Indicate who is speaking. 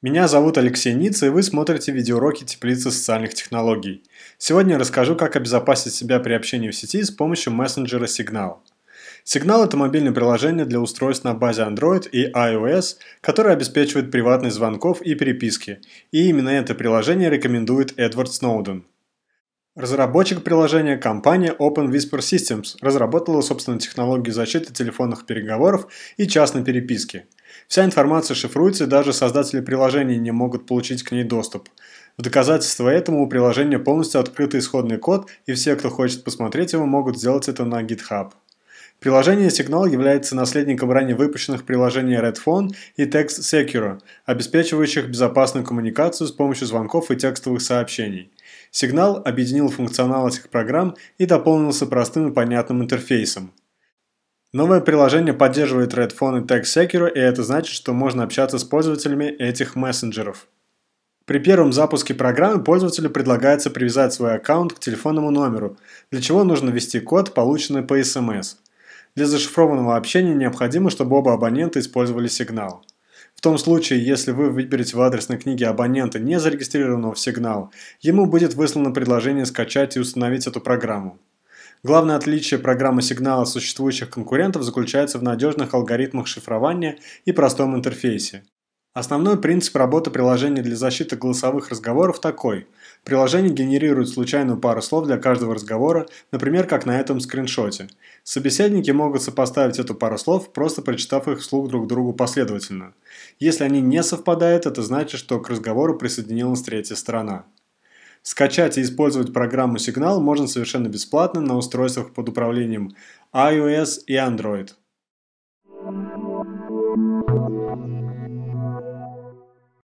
Speaker 1: Меня зовут Алексей Ниц, и вы смотрите видеоуроки теплицы социальных технологий. Сегодня я расскажу, как обезопасить себя при общении в сети с помощью мессенджера Signal. Signal – это мобильное приложение для устройств на базе Android и iOS, которое обеспечивает приватность звонков и переписки, и именно это приложение рекомендует Эдвард Сноуден – Разработчик приложения компания Open Whisper Systems разработала собственную технологию защиты телефонных переговоров и частной переписки. Вся информация шифруется, и даже создатели приложения не могут получить к ней доступ. В доказательство этому у приложения полностью открытый исходный код, и все, кто хочет посмотреть его, могут сделать это на GitHub. Приложение Signal является наследником ранее выпущенных приложений RedPhone и Text Secure, обеспечивающих безопасную коммуникацию с помощью звонков и текстовых сообщений. Signal объединил функционал этих программ и дополнился простым и понятным интерфейсом. Новое приложение поддерживает RedPhone и Text Secure, и это значит, что можно общаться с пользователями этих мессенджеров. При первом запуске программы пользователю предлагается привязать свой аккаунт к телефонному номеру, для чего нужно ввести код, полученный по SMS. Для зашифрованного общения необходимо, чтобы оба абонента использовали сигнал. В том случае, если вы выберете в адресной книге абонента, не зарегистрированного в сигнал, ему будет выслано предложение скачать и установить эту программу. Главное отличие программы сигнала существующих конкурентов заключается в надежных алгоритмах шифрования и простом интерфейсе. Основной принцип работы приложения для защиты голосовых разговоров такой. Приложение генерирует случайную пару слов для каждого разговора, например, как на этом скриншоте. Собеседники могут сопоставить эту пару слов, просто прочитав их вслух друг другу последовательно. Если они не совпадают, это значит, что к разговору присоединилась третья сторона. Скачать и использовать программу «Сигнал» можно совершенно бесплатно на устройствах под управлением iOS и Android.